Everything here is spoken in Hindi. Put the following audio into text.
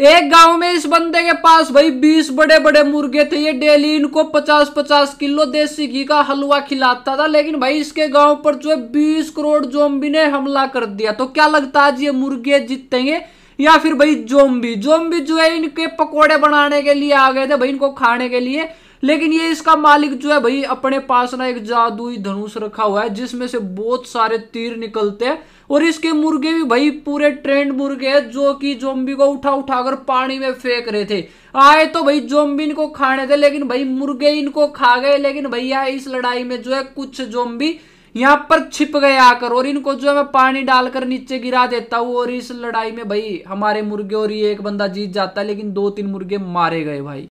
एक गांव में इस बंदे के पास भाई बीस बड़े बड़े मुर्गे थे ये डेली इनको पचास पचास किलो देसी घी का हलवा खिलाता था लेकिन भाई इसके गांव पर जो है बीस करोड़ जोम्बी ने हमला कर दिया तो क्या लगता है आज ये मुर्गे जीतेंगे या फिर भाई जोम्बी जोम्बी जो है इनके पकोड़े बनाने के लिए आ गए थे भाई इनको खाने के लिए लेकिन ये इसका मालिक जो है भाई अपने पास ना एक जादुई धनुष रखा हुआ है जिसमें से बहुत सारे तीर निकलते हैं और इसके मुर्गे भी भाई पूरे ट्रेंड मुर्गे हैं जो कि जोम्बी को उठा उठाकर पानी में फेंक रहे थे आए तो भाई जोम्बी इनको खाने थे लेकिन भाई मुर्गे इनको खा गए लेकिन भैया इस लड़ाई में जो है कुछ जोम्बी यहाँ पर छिप गए आकर और इनको जो है मैं पानी डालकर नीचे गिरा देता हूँ और इस लड़ाई में भाई हमारे मुर्गे और ये एक बंदा जीत जाता है लेकिन दो तीन मुर्गे मारे गए भाई